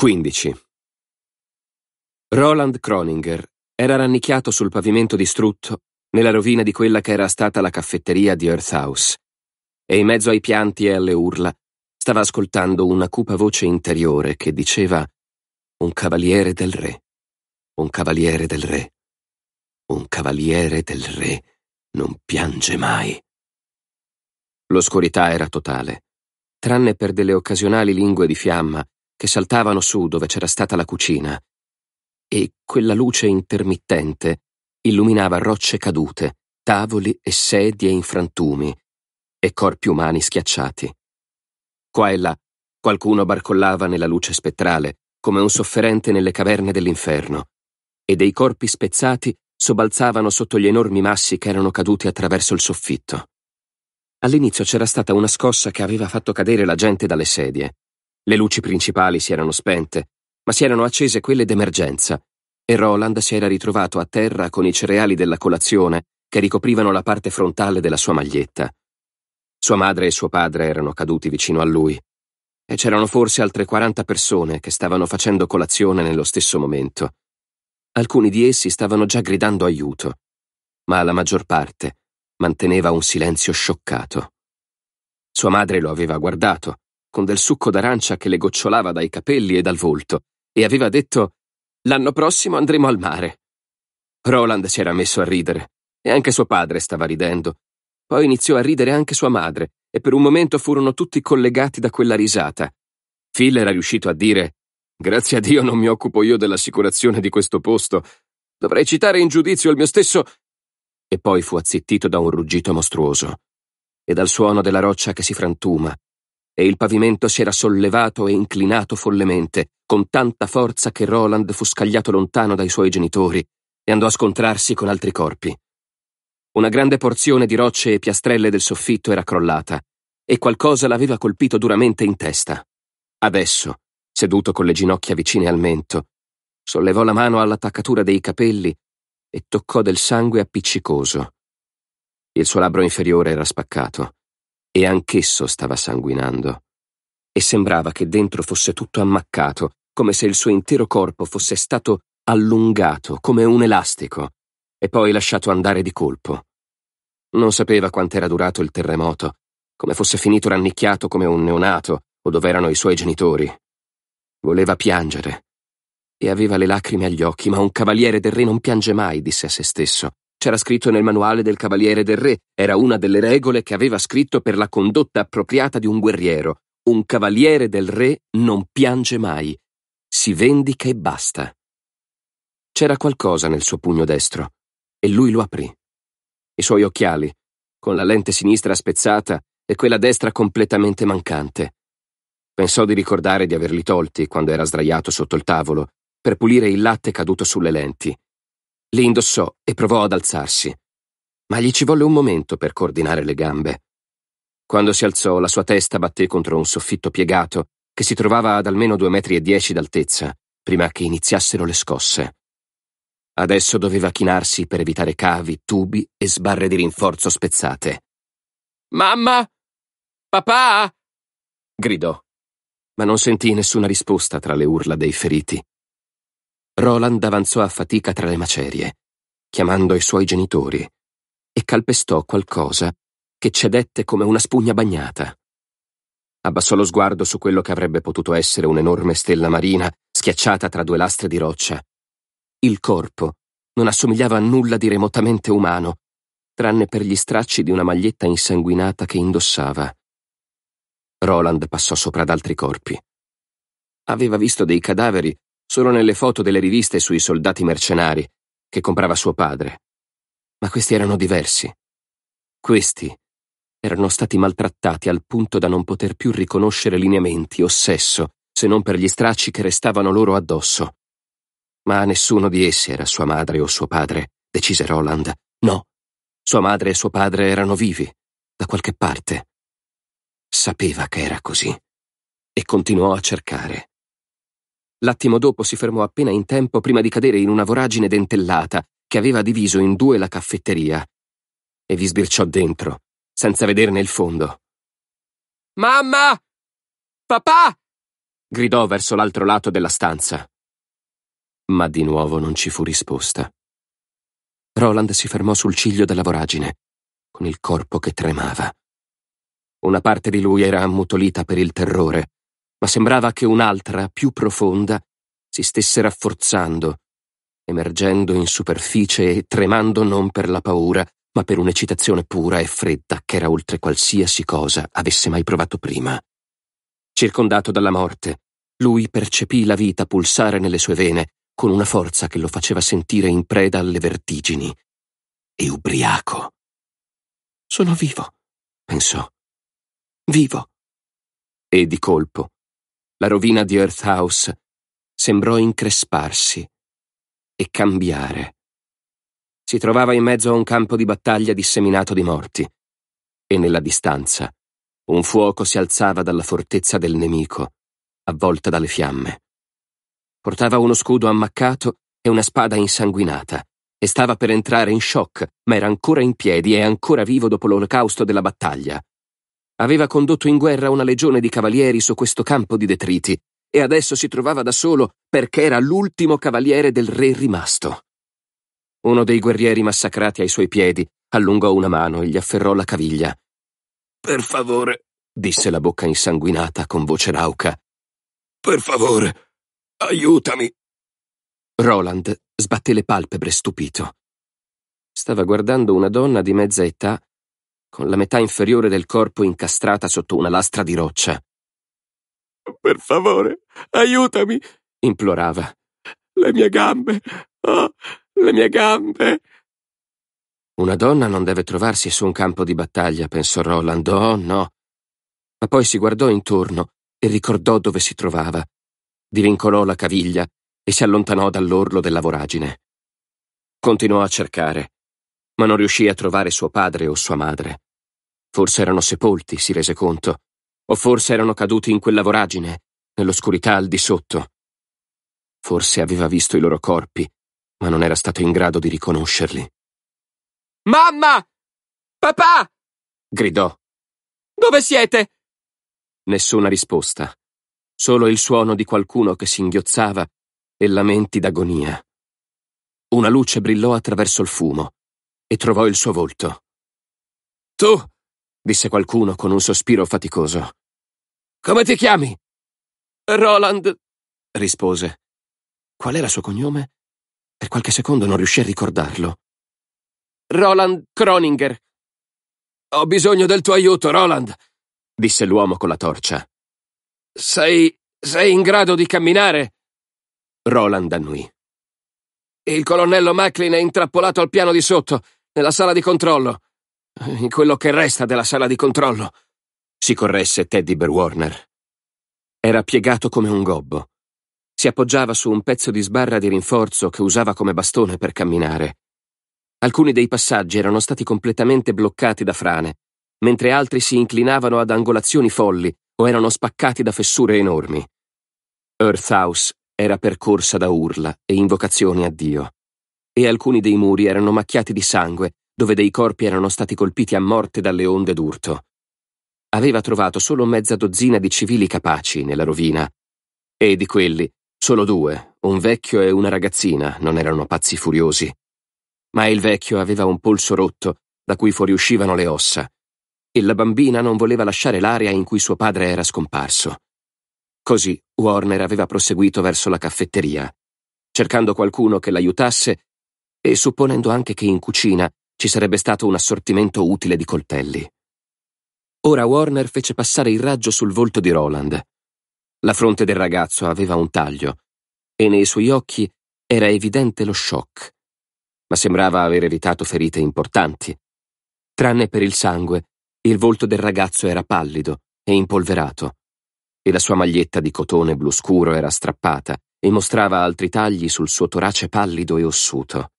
15. Roland Kroninger era rannicchiato sul pavimento distrutto nella rovina di quella che era stata la caffetteria di Earth House e in mezzo ai pianti e alle urla stava ascoltando una cupa voce interiore che diceva un cavaliere del re, un cavaliere del re, un cavaliere del re non piange mai. L'oscurità era totale, tranne per delle occasionali lingue di fiamma che saltavano su dove c'era stata la cucina, e quella luce intermittente illuminava rocce cadute, tavoli e sedie in frantumi e corpi umani schiacciati. Qua e là qualcuno barcollava nella luce spettrale, come un sofferente nelle caverne dell'inferno, e dei corpi spezzati sobbalzavano sotto gli enormi massi che erano caduti attraverso il soffitto. All'inizio c'era stata una scossa che aveva fatto cadere la gente dalle sedie, le luci principali si erano spente, ma si erano accese quelle d'emergenza e Roland si era ritrovato a terra con i cereali della colazione che ricoprivano la parte frontale della sua maglietta. Sua madre e suo padre erano caduti vicino a lui e c'erano forse altre 40 persone che stavano facendo colazione nello stesso momento. Alcuni di essi stavano già gridando aiuto, ma la maggior parte manteneva un silenzio scioccato. Sua madre lo aveva guardato con del succo d'arancia che le gocciolava dai capelli e dal volto, e aveva detto L'anno prossimo andremo al mare. Roland si era messo a ridere, e anche suo padre stava ridendo. Poi iniziò a ridere anche sua madre, e per un momento furono tutti collegati da quella risata. Phil era riuscito a dire Grazie a Dio non mi occupo io dell'assicurazione di questo posto. Dovrei citare in giudizio il mio stesso. E poi fu azzittito da un ruggito mostruoso. E dal suono della roccia che si frantuma, e il pavimento si era sollevato e inclinato follemente, con tanta forza che Roland fu scagliato lontano dai suoi genitori e andò a scontrarsi con altri corpi. Una grande porzione di rocce e piastrelle del soffitto era crollata, e qualcosa l'aveva colpito duramente in testa. Adesso, seduto con le ginocchia vicine al mento, sollevò la mano all'attaccatura dei capelli e toccò del sangue appiccicoso. Il suo labbro inferiore era spaccato e anch'esso stava sanguinando. E sembrava che dentro fosse tutto ammaccato, come se il suo intero corpo fosse stato allungato come un elastico e poi lasciato andare di colpo. Non sapeva quant'era durato il terremoto, come fosse finito rannicchiato come un neonato o dove erano i suoi genitori. Voleva piangere e aveva le lacrime agli occhi, ma un cavaliere del re non piange mai, disse a se stesso, c'era scritto nel manuale del Cavaliere del Re, era una delle regole che aveva scritto per la condotta appropriata di un guerriero. Un Cavaliere del Re non piange mai, si vendica e basta. C'era qualcosa nel suo pugno destro e lui lo aprì. I suoi occhiali, con la lente sinistra spezzata e quella destra completamente mancante. Pensò di ricordare di averli tolti quando era sdraiato sotto il tavolo, per pulire il latte caduto sulle lenti. Li indossò e provò ad alzarsi, ma gli ci volle un momento per coordinare le gambe. Quando si alzò, la sua testa batté contro un soffitto piegato che si trovava ad almeno due metri e dieci d'altezza, prima che iniziassero le scosse. Adesso doveva chinarsi per evitare cavi, tubi e sbarre di rinforzo spezzate. Mamma! Papà! gridò, ma non sentì nessuna risposta tra le urla dei feriti. Roland avanzò a fatica tra le macerie, chiamando i suoi genitori, e calpestò qualcosa che cedette come una spugna bagnata. Abbassò lo sguardo su quello che avrebbe potuto essere un'enorme stella marina schiacciata tra due lastre di roccia. Il corpo non assomigliava a nulla di remotamente umano, tranne per gli stracci di una maglietta insanguinata che indossava. Roland passò sopra ad altri corpi. Aveva visto dei cadaveri solo nelle foto delle riviste sui soldati mercenari che comprava suo padre. Ma questi erano diversi. Questi erano stati maltrattati al punto da non poter più riconoscere lineamenti o sesso, se non per gli stracci che restavano loro addosso. Ma nessuno di essi era sua madre o suo padre, decise Roland. No, sua madre e suo padre erano vivi, da qualche parte. Sapeva che era così e continuò a cercare. L'attimo dopo si fermò appena in tempo prima di cadere in una voragine dentellata che aveva diviso in due la caffetteria e vi sbirciò dentro, senza vederne il fondo. Mamma! Papà! gridò verso l'altro lato della stanza. Ma di nuovo non ci fu risposta. Roland si fermò sul ciglio della voragine, con il corpo che tremava. Una parte di lui era ammutolita per il terrore, ma sembrava che un'altra, più profonda, si stesse rafforzando, emergendo in superficie e tremando non per la paura, ma per un'eccitazione pura e fredda che era oltre qualsiasi cosa avesse mai provato prima. Circondato dalla morte, lui percepì la vita pulsare nelle sue vene con una forza che lo faceva sentire in preda alle vertigini e ubriaco. Sono vivo, pensò. Vivo. E di colpo la rovina di Earth House sembrò incresparsi e cambiare. Si trovava in mezzo a un campo di battaglia disseminato di morti e nella distanza un fuoco si alzava dalla fortezza del nemico, avvolta dalle fiamme. Portava uno scudo ammaccato e una spada insanguinata e stava per entrare in shock, ma era ancora in piedi e ancora vivo dopo l'olocausto della battaglia. Aveva condotto in guerra una legione di cavalieri su questo campo di detriti e adesso si trovava da solo perché era l'ultimo cavaliere del re rimasto. Uno dei guerrieri massacrati ai suoi piedi allungò una mano e gli afferrò la caviglia. Per favore, disse la bocca insanguinata con voce rauca. Per favore, aiutami. Roland sbatté le palpebre stupito. Stava guardando una donna di mezza età con la metà inferiore del corpo incastrata sotto una lastra di roccia. Per favore, aiutami! implorava. Le mie gambe! Oh, le mie gambe! Una donna non deve trovarsi su un campo di battaglia, pensò Roland. Oh no! Ma poi si guardò intorno e ricordò dove si trovava. Divincolò la caviglia e si allontanò dall'orlo della voragine. Continuò a cercare ma non riuscì a trovare suo padre o sua madre. Forse erano sepolti, si rese conto, o forse erano caduti in quella voragine, nell'oscurità al di sotto. Forse aveva visto i loro corpi, ma non era stato in grado di riconoscerli. Mamma! Papà! gridò. Dove siete? Nessuna risposta, solo il suono di qualcuno che singhiozzava e lamenti d'agonia. Una luce brillò attraverso il fumo e trovò il suo volto. Tu, disse qualcuno con un sospiro faticoso. Come ti chiami? Roland, rispose. Qual era il suo cognome? Per qualche secondo non riuscì a ricordarlo. Roland Kroninger. Ho bisogno del tuo aiuto, Roland, disse l'uomo con la torcia. Sei. sei in grado di camminare? Roland annui. Il colonnello Macklin è intrappolato al piano di sotto nella sala di controllo. In quello che resta della sala di controllo. Si corresse Teddy Berwarner. Era piegato come un gobbo. Si appoggiava su un pezzo di sbarra di rinforzo che usava come bastone per camminare. Alcuni dei passaggi erano stati completamente bloccati da frane, mentre altri si inclinavano ad angolazioni folli o erano spaccati da fessure enormi. Earth House era percorsa da urla e invocazioni a Dio e alcuni dei muri erano macchiati di sangue, dove dei corpi erano stati colpiti a morte dalle onde d'urto. Aveva trovato solo mezza dozzina di civili capaci nella rovina. E di quelli, solo due, un vecchio e una ragazzina, non erano pazzi furiosi. Ma il vecchio aveva un polso rotto, da cui fuoriuscivano le ossa, e la bambina non voleva lasciare l'area in cui suo padre era scomparso. Così Warner aveva proseguito verso la caffetteria, cercando qualcuno che l'aiutasse e supponendo anche che in cucina ci sarebbe stato un assortimento utile di coltelli. Ora Warner fece passare il raggio sul volto di Roland. La fronte del ragazzo aveva un taglio e nei suoi occhi era evidente lo shock, ma sembrava aver evitato ferite importanti. Tranne per il sangue, il volto del ragazzo era pallido e impolverato, e la sua maglietta di cotone blu scuro era strappata e mostrava altri tagli sul suo torace pallido e ossuto.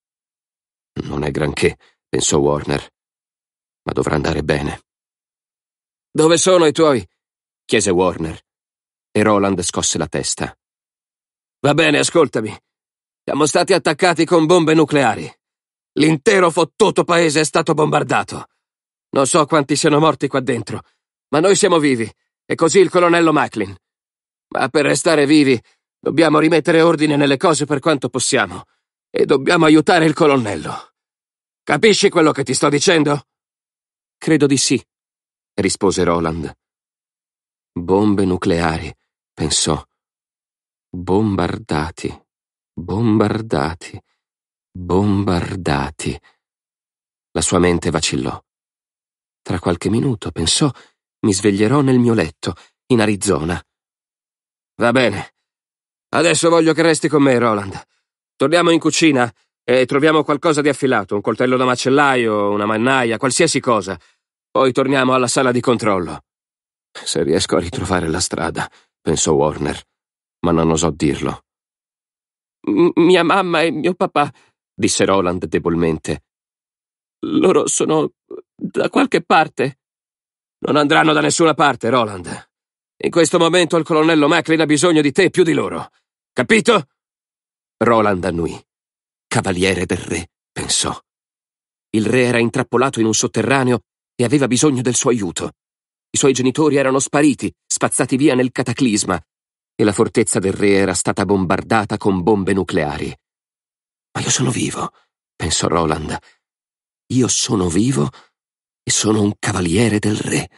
Non è granché, pensò Warner, ma dovrà andare bene. Dove sono i tuoi? chiese Warner. E Roland scosse la testa. Va bene, ascoltami. Siamo stati attaccati con bombe nucleari. L'intero fottuto paese è stato bombardato. Non so quanti siano morti qua dentro, ma noi siamo vivi, e così il colonnello Macklin. Ma per restare vivi dobbiamo rimettere ordine nelle cose per quanto possiamo, e dobbiamo aiutare il colonnello. Capisci quello che ti sto dicendo? Credo di sì, rispose Roland. Bombe nucleari, pensò. Bombardati, bombardati, bombardati. La sua mente vacillò. Tra qualche minuto, pensò, mi sveglierò nel mio letto, in Arizona. Va bene. Adesso voglio che resti con me, Roland. Torniamo in cucina e troviamo qualcosa di affilato, un coltello da macellaio, una mannaia, qualsiasi cosa. Poi torniamo alla sala di controllo. Se riesco a ritrovare la strada, pensò Warner, ma non osò dirlo. Mia mamma e mio papà, disse Roland debolmente. Loro sono da qualche parte. Non andranno da nessuna parte, Roland. In questo momento il colonnello Macklin ha bisogno di te più di loro. Capito? Roland annui. Cavaliere del re, pensò. Il re era intrappolato in un sotterraneo e aveva bisogno del suo aiuto. I suoi genitori erano spariti, spazzati via nel cataclisma, e la fortezza del re era stata bombardata con bombe nucleari. Ma io sono vivo, pensò Roland. Io sono vivo e sono un cavaliere del re.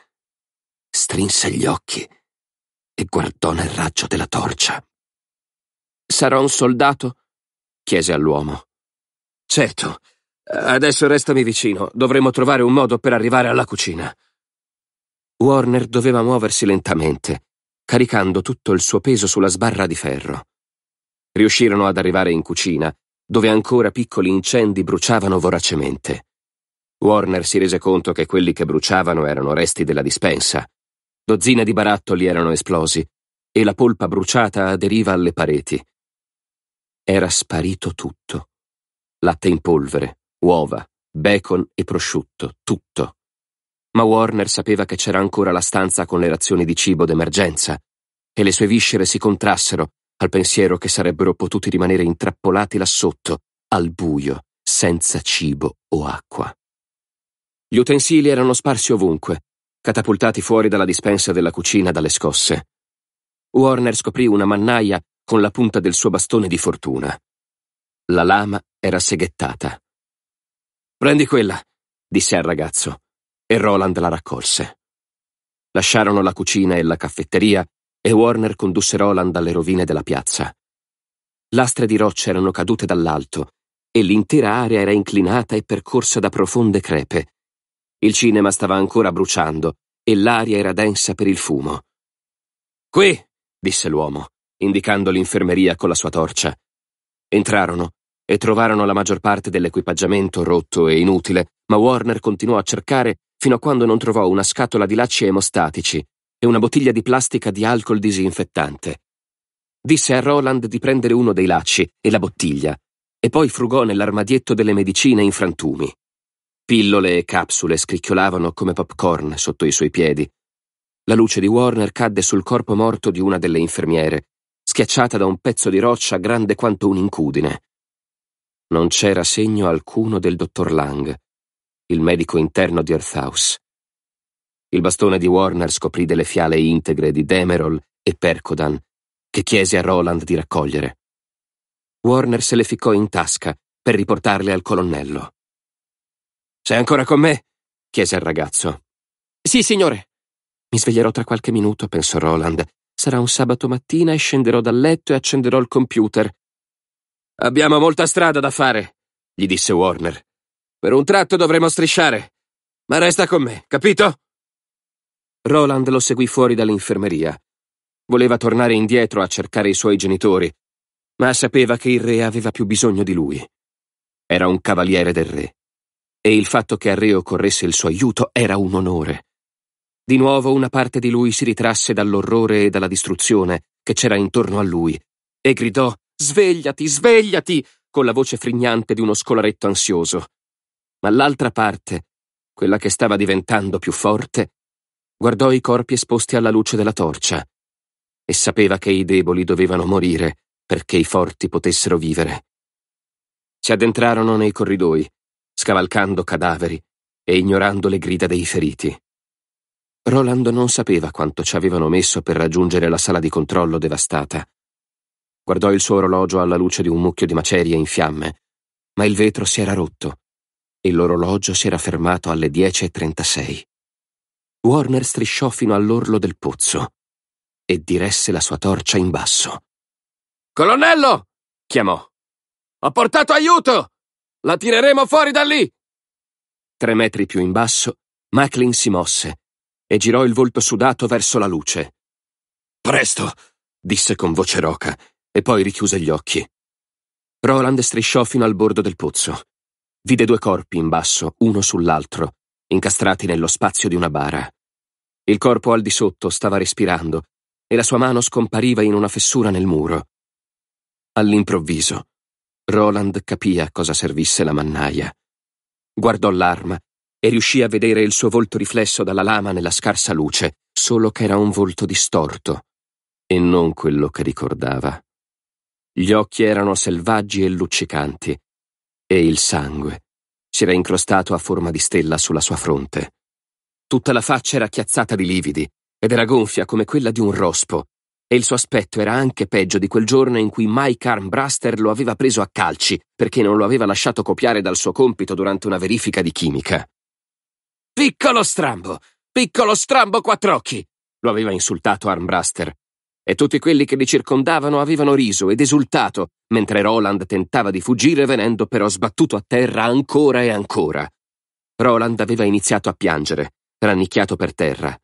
Strinse gli occhi e guardò nel raggio della torcia. Sarò un soldato chiese all'uomo. Certo. Adesso restami vicino, dovremo trovare un modo per arrivare alla cucina. Warner doveva muoversi lentamente, caricando tutto il suo peso sulla sbarra di ferro. Riuscirono ad arrivare in cucina, dove ancora piccoli incendi bruciavano voracemente. Warner si rese conto che quelli che bruciavano erano resti della dispensa. Dozzine di barattoli erano esplosi e la polpa bruciata aderiva alle pareti. Era sparito tutto. Latte in polvere, uova, bacon e prosciutto, tutto. Ma Warner sapeva che c'era ancora la stanza con le razioni di cibo d'emergenza e le sue viscere si contrassero al pensiero che sarebbero potuti rimanere intrappolati là sotto, al buio, senza cibo o acqua. Gli utensili erano sparsi ovunque, catapultati fuori dalla dispensa della cucina dalle scosse. Warner scoprì una mannaia con la punta del suo bastone di fortuna. La lama era seghettata. Prendi quella, disse al ragazzo, e Roland la raccolse. Lasciarono la cucina e la caffetteria e Warner condusse Roland alle rovine della piazza. Lastre di roccia erano cadute dall'alto e l'intera area era inclinata e percorsa da profonde crepe. Il cinema stava ancora bruciando e l'aria era densa per il fumo. Qui, disse l'uomo, indicando l'infermeria con la sua torcia. Entrarono e trovarono la maggior parte dell'equipaggiamento rotto e inutile, ma Warner continuò a cercare fino a quando non trovò una scatola di lacci emostatici e una bottiglia di plastica di alcol disinfettante. Disse a Roland di prendere uno dei lacci e la bottiglia, e poi frugò nell'armadietto delle medicine in frantumi. Pillole e capsule scricchiolavano come popcorn sotto i suoi piedi. La luce di Warner cadde sul corpo morto di una delle infermiere, schiacciata da un pezzo di roccia grande quanto un'incudine. Non c'era segno alcuno del dottor Lang, il medico interno di Earthhouse. Il bastone di Warner scoprì delle fiale integre di Demerol e Percodan, che chiese a Roland di raccogliere. Warner se le ficcò in tasca per riportarle al colonnello. Sei ancora con me? chiese il ragazzo. Sì, signore. Mi sveglierò tra qualche minuto, pensò Roland, Sarà un sabato mattina e scenderò dal letto e accenderò il computer. Abbiamo molta strada da fare, gli disse Warner. Per un tratto dovremo strisciare. Ma resta con me, capito? Roland lo seguì fuori dall'infermeria. Voleva tornare indietro a cercare i suoi genitori, ma sapeva che il re aveva più bisogno di lui. Era un cavaliere del re, e il fatto che al re occorresse il suo aiuto era un onore. Di nuovo una parte di lui si ritrasse dall'orrore e dalla distruzione che c'era intorno a lui e gridò Svegliati, svegliati! con la voce frignante di uno scolaretto ansioso. Ma l'altra parte, quella che stava diventando più forte, guardò i corpi esposti alla luce della torcia e sapeva che i deboli dovevano morire perché i forti potessero vivere. Si addentrarono nei corridoi, scavalcando cadaveri e ignorando le grida dei feriti. Roland non sapeva quanto ci avevano messo per raggiungere la sala di controllo devastata. Guardò il suo orologio alla luce di un mucchio di macerie in fiamme, ma il vetro si era rotto e l'orologio si era fermato alle 10.36. Warner strisciò fino all'orlo del pozzo e diresse la sua torcia in basso. Colonnello! chiamò. Ho portato aiuto! La tireremo fuori da lì! Tre metri più in basso, Macklin si mosse e girò il volto sudato verso la luce. Presto! disse con voce roca, e poi richiuse gli occhi. Roland strisciò fino al bordo del pozzo. Vide due corpi in basso, uno sull'altro, incastrati nello spazio di una bara. Il corpo al di sotto stava respirando e la sua mano scompariva in una fessura nel muro. All'improvviso, Roland capì a cosa servisse la mannaia. Guardò l'arma e riuscì a vedere il suo volto riflesso dalla lama nella scarsa luce, solo che era un volto distorto e non quello che ricordava. Gli occhi erano selvaggi e luccicanti e il sangue si era incrostato a forma di stella sulla sua fronte. Tutta la faccia era chiazzata di lividi ed era gonfia come quella di un rospo e il suo aspetto era anche peggio di quel giorno in cui Mike Armbraster lo aveva preso a calci perché non lo aveva lasciato copiare dal suo compito durante una verifica di chimica. Piccolo strambo! Piccolo strambo quattro occhi! lo aveva insultato Armbruster. E tutti quelli che li circondavano avevano riso ed esultato, mentre Roland tentava di fuggire venendo però sbattuto a terra ancora e ancora. Roland aveva iniziato a piangere, rannicchiato per terra,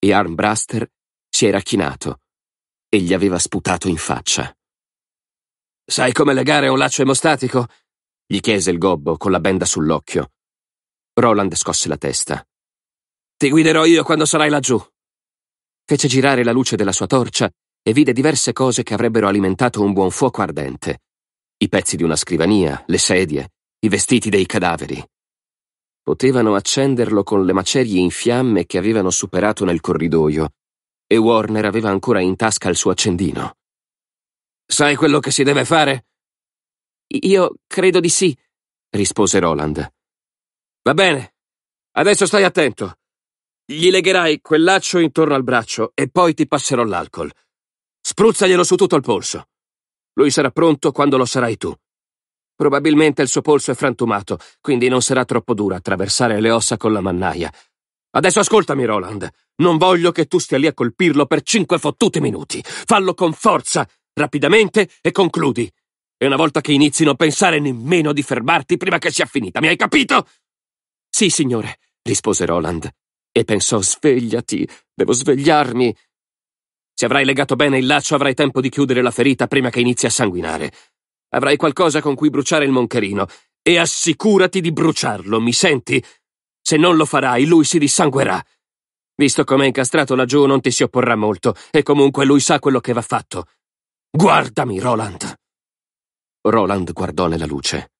e Armbruster si era chinato e gli aveva sputato in faccia. Sai come legare un laccio emostatico? gli chiese il gobbo con la benda sull'occhio. Roland scosse la testa. Ti guiderò io quando sarai laggiù. Fece girare la luce della sua torcia e vide diverse cose che avrebbero alimentato un buon fuoco ardente. I pezzi di una scrivania, le sedie, i vestiti dei cadaveri. Potevano accenderlo con le macerie in fiamme che avevano superato nel corridoio, e Warner aveva ancora in tasca il suo accendino. Sai quello che si deve fare? Io credo di sì, rispose Roland. Va bene. Adesso stai attento. Gli legherai quel laccio intorno al braccio e poi ti passerò l'alcol. Spruzzaglielo su tutto il polso. Lui sarà pronto quando lo sarai tu. Probabilmente il suo polso è frantumato, quindi non sarà troppo dura attraversare le ossa con la mannaia. Adesso ascoltami, Roland. Non voglio che tu stia lì a colpirlo per cinque fottuti minuti. Fallo con forza, rapidamente e concludi. E una volta che inizi non pensare nemmeno di fermarti prima che sia finita, mi hai capito? Sì, signore, rispose Roland. E pensò, svegliati, devo svegliarmi. Se avrai legato bene il laccio, avrai tempo di chiudere la ferita prima che inizi a sanguinare. Avrai qualcosa con cui bruciare il moncherino. E assicurati di bruciarlo, mi senti? Se non lo farai, lui si dissanguerà. Visto com'è incastrato laggiù, non ti si opporrà molto, e comunque lui sa quello che va fatto. Guardami, Roland! Roland guardò nella luce.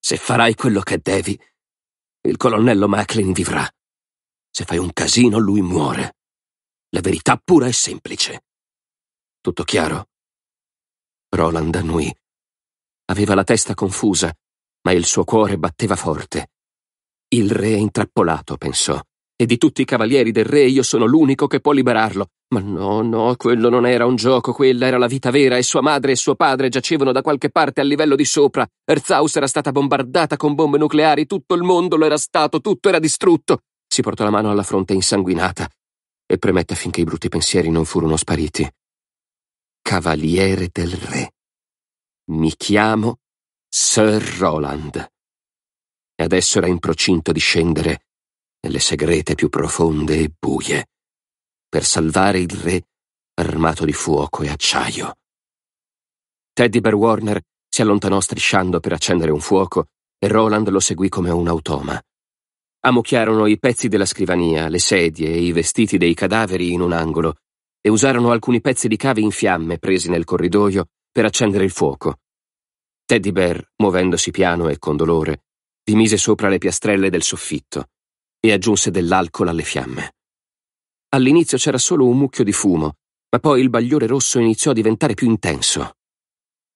Se farai quello che devi, il colonnello Macklin vivrà. Se fai un casino, lui muore. La verità pura e semplice. Tutto chiaro? Roland annui. Aveva la testa confusa, ma il suo cuore batteva forte. Il re è intrappolato, pensò, e di tutti i cavalieri del re io sono l'unico che può liberarlo, ma no, no, quello non era un gioco, quella era la vita vera e sua madre e suo padre giacevano da qualche parte a livello di sopra. Erzhaus era stata bombardata con bombe nucleari, tutto il mondo lo era stato, tutto era distrutto. Si portò la mano alla fronte insanguinata e premette affinché i brutti pensieri non furono spariti. Cavaliere del Re. Mi chiamo Sir Roland. E adesso era in procinto di scendere nelle segrete più profonde e buie per salvare il re armato di fuoco e acciaio. Teddy Bear Warner si allontanò strisciando per accendere un fuoco e Roland lo seguì come un automa. Ammucchiarono i pezzi della scrivania, le sedie e i vestiti dei cadaveri in un angolo e usarono alcuni pezzi di cave in fiamme presi nel corridoio per accendere il fuoco. Teddy Bear, muovendosi piano e con dolore, vi mise sopra le piastrelle del soffitto e aggiunse dell'alcol alle fiamme. All'inizio c'era solo un mucchio di fumo, ma poi il bagliore rosso iniziò a diventare più intenso.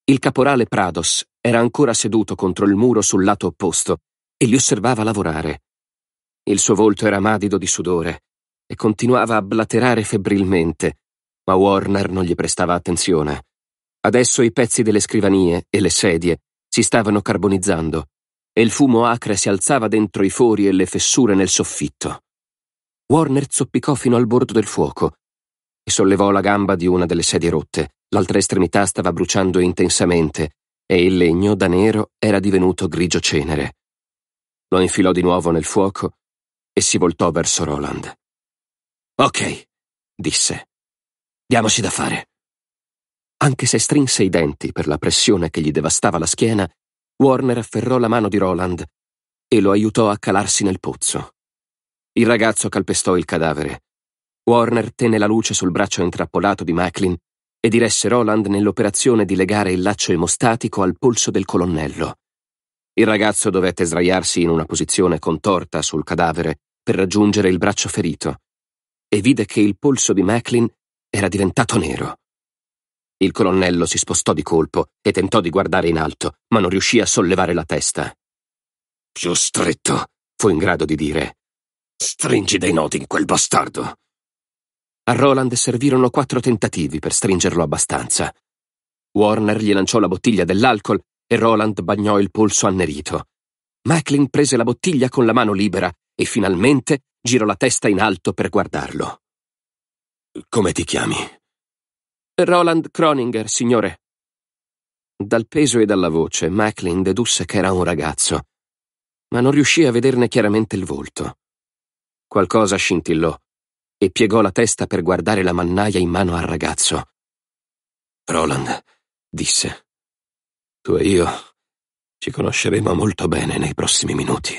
Il caporale Prados era ancora seduto contro il muro sul lato opposto e li osservava lavorare. Il suo volto era madido di sudore e continuava a blaterare febbrilmente, ma Warner non gli prestava attenzione. Adesso i pezzi delle scrivanie e le sedie si stavano carbonizzando e il fumo acre si alzava dentro i fori e le fessure nel soffitto. Warner zoppicò fino al bordo del fuoco e sollevò la gamba di una delle sedie rotte. L'altra estremità stava bruciando intensamente e il legno, da nero, era divenuto grigio cenere. Lo infilò di nuovo nel fuoco e si voltò verso Roland. Ok, disse. Diamoci da fare. Anche se strinse i denti per la pressione che gli devastava la schiena, Warner afferrò la mano di Roland e lo aiutò a calarsi nel pozzo. Il ragazzo calpestò il cadavere. Warner tenne la luce sul braccio intrappolato di Macklin e diresse Roland nell'operazione di legare il laccio emostatico al polso del colonnello. Il ragazzo dovette sdraiarsi in una posizione contorta sul cadavere per raggiungere il braccio ferito e vide che il polso di Macklin era diventato nero. Il colonnello si spostò di colpo e tentò di guardare in alto, ma non riuscì a sollevare la testa. Più stretto, fu in grado di dire. Stringi dei nodi in quel bastardo. A Roland servirono quattro tentativi per stringerlo abbastanza. Warner gli lanciò la bottiglia dell'alcol e Roland bagnò il polso annerito. Macklin prese la bottiglia con la mano libera e finalmente girò la testa in alto per guardarlo. Come ti chiami? Roland Croninger, signore. Dal peso e dalla voce, Macklin dedusse che era un ragazzo, ma non riuscì a vederne chiaramente il volto. Qualcosa scintillò e piegò la testa per guardare la mannaia in mano al ragazzo. Roland, disse, tu e io ci conosceremo molto bene nei prossimi minuti.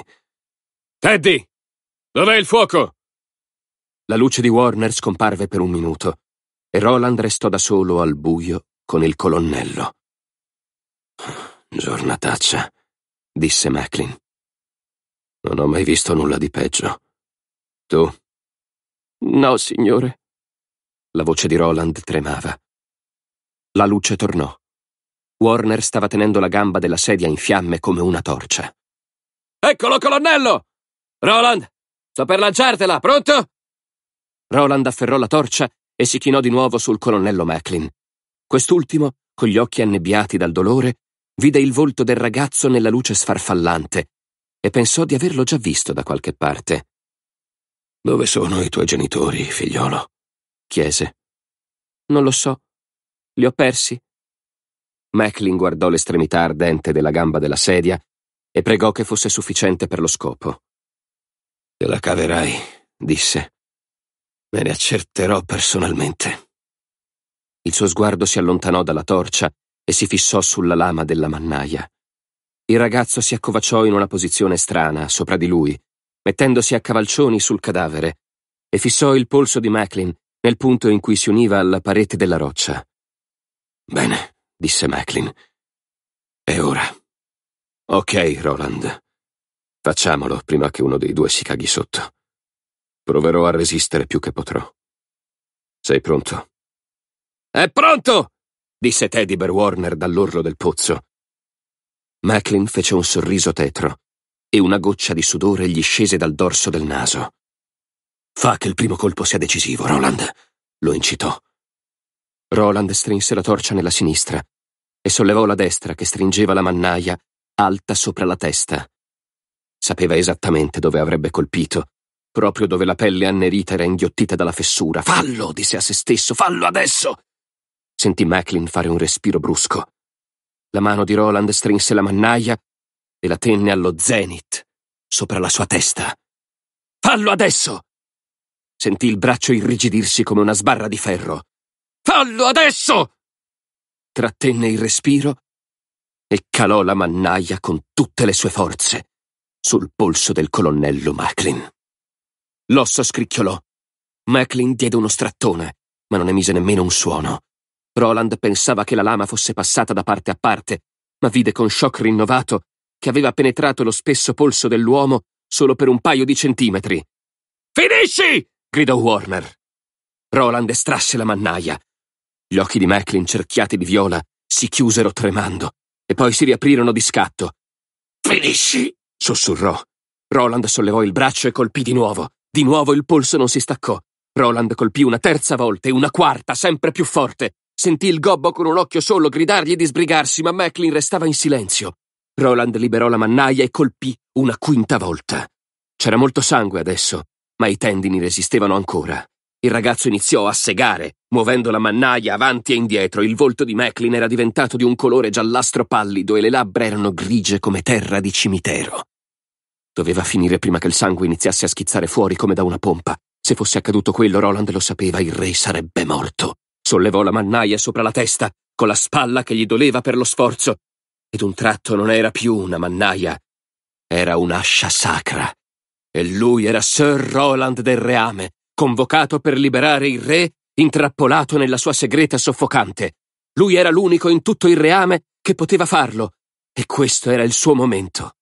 Teddy! Dov'è il fuoco? La luce di Warner scomparve per un minuto e Roland restò da solo al buio con il colonnello. Giornataccia, disse Macklin. Non ho mai visto nulla di peggio. Tu? No, signore. La voce di Roland tremava. La luce tornò. Warner stava tenendo la gamba della sedia in fiamme come una torcia. Eccolo, colonnello! Roland, sto per lanciartela, pronto? Roland afferrò la torcia e si chinò di nuovo sul colonnello Macklin. Quest'ultimo, con gli occhi annebbiati dal dolore, vide il volto del ragazzo nella luce sfarfallante e pensò di averlo già visto da qualche parte. Dove sono i tuoi genitori, figliolo? chiese. Non lo so. Li ho persi. Macklin guardò l'estremità ardente della gamba della sedia e pregò che fosse sufficiente per lo scopo. Te la caverai, disse. Me ne accerterò personalmente. Il suo sguardo si allontanò dalla torcia e si fissò sulla lama della mannaia. Il ragazzo si accovacciò in una posizione strana sopra di lui mettendosi a cavalcioni sul cadavere, e fissò il polso di Macklin nel punto in cui si univa alla parete della roccia. Bene, disse Macklin. E ora. Ok, Roland. Facciamolo prima che uno dei due si caghi sotto. Proverò a resistere più che potrò. Sei pronto? È pronto! disse Teddy Bear Warner dall'orlo del pozzo. Macklin fece un sorriso tetro e una goccia di sudore gli scese dal dorso del naso. Fa che il primo colpo sia decisivo, Roland, lo incitò. Roland strinse la torcia nella sinistra e sollevò la destra che stringeva la mannaia alta sopra la testa. Sapeva esattamente dove avrebbe colpito, proprio dove la pelle annerita era inghiottita dalla fessura. Fallo, disse a se stesso, fallo adesso! Sentì Macklin fare un respiro brusco. La mano di Roland strinse la mannaia e la tenne allo zenit, sopra la sua testa. Fallo adesso! Sentì il braccio irrigidirsi come una sbarra di ferro. Fallo adesso! Trattenne il respiro e calò la mannaia con tutte le sue forze sul polso del colonnello Macklin. L'osso scricchiolò. Macklin diede uno strattone, ma non emise nemmeno un suono. Roland pensava che la lama fosse passata da parte a parte, ma vide con shock rinnovato che aveva penetrato lo spesso polso dell'uomo solo per un paio di centimetri. Finisci! gridò Warner. Roland estrasse la mannaia. Gli occhi di Macklin, cerchiati di viola, si chiusero tremando e poi si riaprirono di scatto. Finisci! sussurrò. Roland sollevò il braccio e colpì di nuovo. Di nuovo il polso non si staccò. Roland colpì una terza volta e una quarta, sempre più forte. Sentì il gobbo con un occhio solo gridargli di sbrigarsi, ma Macklin restava in silenzio. Roland liberò la mannaia e colpì una quinta volta. C'era molto sangue adesso, ma i tendini resistevano ancora. Il ragazzo iniziò a segare, muovendo la mannaia avanti e indietro. Il volto di Macklin era diventato di un colore giallastro pallido e le labbra erano grigie come terra di cimitero. Doveva finire prima che il sangue iniziasse a schizzare fuori come da una pompa. Se fosse accaduto quello, Roland lo sapeva, il re sarebbe morto. Sollevò la mannaia sopra la testa, con la spalla che gli doleva per lo sforzo, ed un tratto non era più una mannaia, era un'ascia sacra. E lui era Sir Roland del Reame, convocato per liberare il re, intrappolato nella sua segreta soffocante. Lui era l'unico in tutto il Reame che poteva farlo, e questo era il suo momento.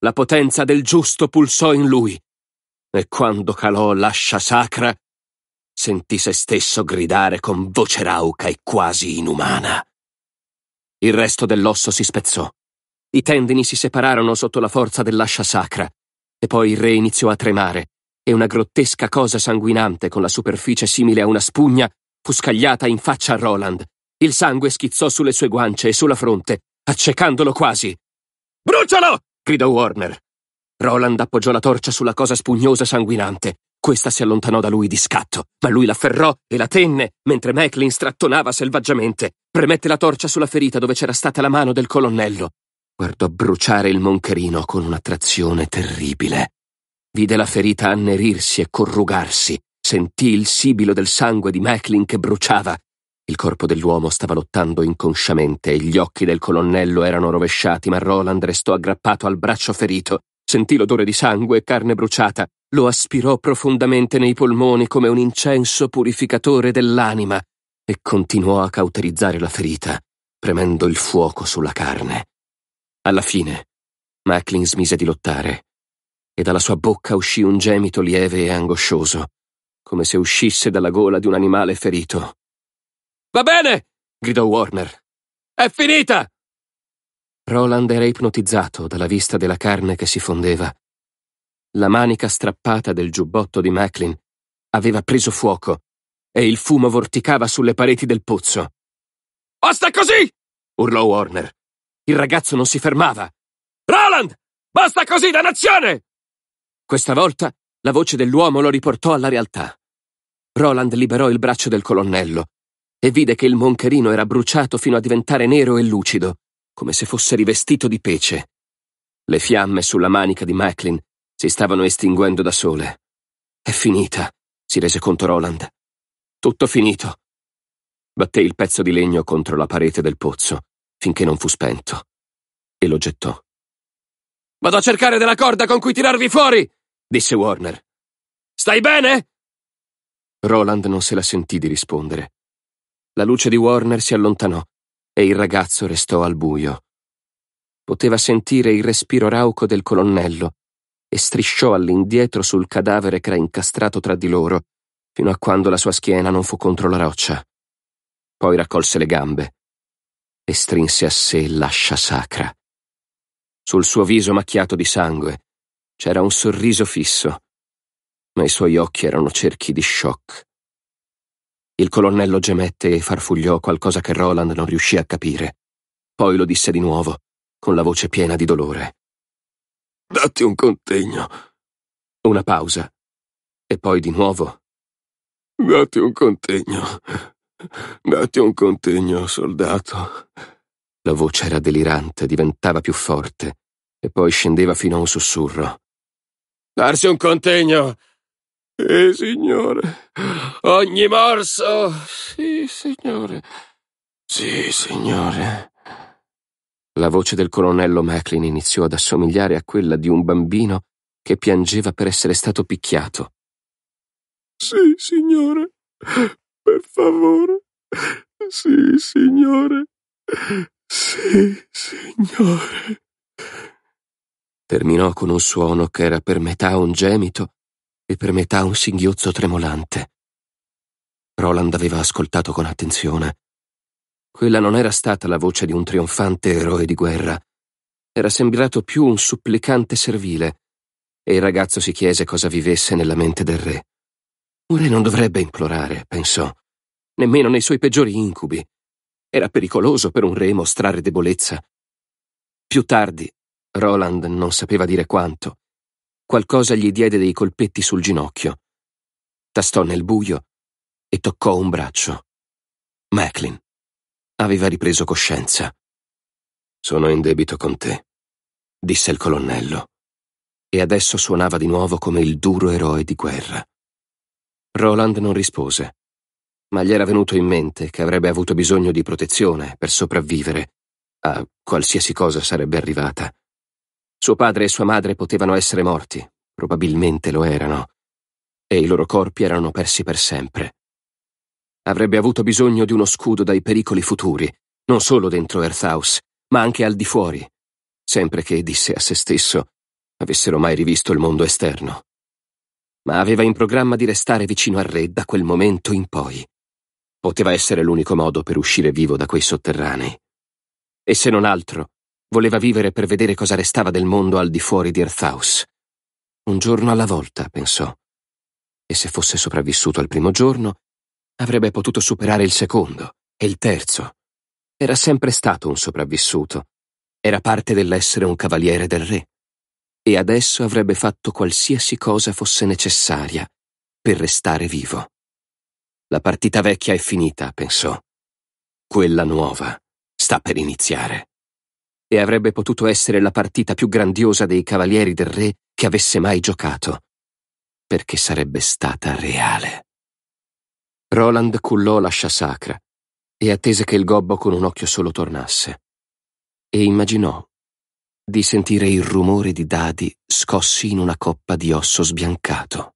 La potenza del giusto pulsò in lui, e quando calò l'ascia sacra, sentì se stesso gridare con voce rauca e quasi inumana. Il resto dell'osso si spezzò. I tendini si separarono sotto la forza dell'ascia sacra, e poi il re iniziò a tremare, e una grottesca cosa sanguinante con la superficie simile a una spugna fu scagliata in faccia a Roland. Il sangue schizzò sulle sue guance e sulla fronte, accecandolo quasi. Brucialo! gridò Warner. Roland appoggiò la torcia sulla cosa spugnosa sanguinante questa si allontanò da lui di scatto, ma lui l'afferrò e la tenne, mentre Macklin strattonava selvaggiamente. Premette la torcia sulla ferita dove c'era stata la mano del colonnello. Guardò bruciare il moncherino con un'attrazione terribile. Vide la ferita annerirsi e corrugarsi. Sentì il sibilo del sangue di Macklin che bruciava. Il corpo dell'uomo stava lottando inconsciamente e gli occhi del colonnello erano rovesciati, ma Roland restò aggrappato al braccio ferito. Sentì l'odore di sangue e carne bruciata, lo aspirò profondamente nei polmoni come un incenso purificatore dell'anima e continuò a cauterizzare la ferita, premendo il fuoco sulla carne. Alla fine, Macklin smise di lottare e dalla sua bocca uscì un gemito lieve e angoscioso, come se uscisse dalla gola di un animale ferito. Va bene! gridò Warner. È finita! Roland era ipnotizzato dalla vista della carne che si fondeva. La manica strappata del giubbotto di Macklin aveva preso fuoco e il fumo vorticava sulle pareti del pozzo. Basta così! urlò Warner. Il ragazzo non si fermava. Roland! Basta così, dannazione! Questa volta la voce dell'uomo lo riportò alla realtà. Roland liberò il braccio del colonnello e vide che il moncherino era bruciato fino a diventare nero e lucido come se fosse rivestito di pece. Le fiamme sulla manica di Macklin si stavano estinguendo da sole. È finita, si rese conto Roland. Tutto finito. Batté il pezzo di legno contro la parete del pozzo finché non fu spento e lo gettò. Vado a cercare della corda con cui tirarvi fuori, disse Warner. Stai bene? Roland non se la sentì di rispondere. La luce di Warner si allontanò e il ragazzo restò al buio. Poteva sentire il respiro rauco del colonnello e strisciò all'indietro sul cadavere che era incastrato tra di loro, fino a quando la sua schiena non fu contro la roccia. Poi raccolse le gambe e strinse a sé l'ascia sacra. Sul suo viso macchiato di sangue c'era un sorriso fisso, ma i suoi occhi erano cerchi di shock il colonnello gemette e farfugliò qualcosa che Roland non riuscì a capire. Poi lo disse di nuovo, con la voce piena di dolore. Datti un contegno. Una pausa. E poi di nuovo. Datti un contegno. Datti un contegno, soldato. La voce era delirante, diventava più forte, e poi scendeva fino a un sussurro. Darsi un contegno! Sì, eh, signore. Ogni morso. Sì, signore. Sì, signore. La voce del colonnello Macklin iniziò ad assomigliare a quella di un bambino che piangeva per essere stato picchiato. Sì, signore. Per favore. Sì, signore. Sì, signore. Terminò con un suono che era per metà un gemito e per metà un singhiozzo tremolante. Roland aveva ascoltato con attenzione. Quella non era stata la voce di un trionfante eroe di guerra. Era sembrato più un supplicante servile, e il ragazzo si chiese cosa vivesse nella mente del re. Un re non dovrebbe implorare, pensò, nemmeno nei suoi peggiori incubi. Era pericoloso per un re mostrare debolezza. Più tardi, Roland non sapeva dire quanto, Qualcosa gli diede dei colpetti sul ginocchio. Tastò nel buio e toccò un braccio. Macklin aveva ripreso coscienza. Sono in debito con te, disse il colonnello. E adesso suonava di nuovo come il duro eroe di guerra. Roland non rispose, ma gli era venuto in mente che avrebbe avuto bisogno di protezione per sopravvivere a qualsiasi cosa sarebbe arrivata. Suo padre e sua madre potevano essere morti, probabilmente lo erano, e i loro corpi erano persi per sempre. Avrebbe avuto bisogno di uno scudo dai pericoli futuri, non solo dentro Earth House, ma anche al di fuori, sempre che, disse a se stesso, avessero mai rivisto il mondo esterno. Ma aveva in programma di restare vicino al re da quel momento in poi. Poteva essere l'unico modo per uscire vivo da quei sotterranei. E se non altro, Voleva vivere per vedere cosa restava del mondo al di fuori di Earthhouse. Un giorno alla volta, pensò. E se fosse sopravvissuto al primo giorno, avrebbe potuto superare il secondo e il terzo. Era sempre stato un sopravvissuto. Era parte dell'essere un cavaliere del re. E adesso avrebbe fatto qualsiasi cosa fosse necessaria per restare vivo. La partita vecchia è finita, pensò. Quella nuova sta per iniziare e avrebbe potuto essere la partita più grandiosa dei cavalieri del re che avesse mai giocato, perché sarebbe stata reale. Roland cullò l'ascia sacra e attese che il gobbo con un occhio solo tornasse, e immaginò di sentire il rumore di dadi scossi in una coppa di osso sbiancato.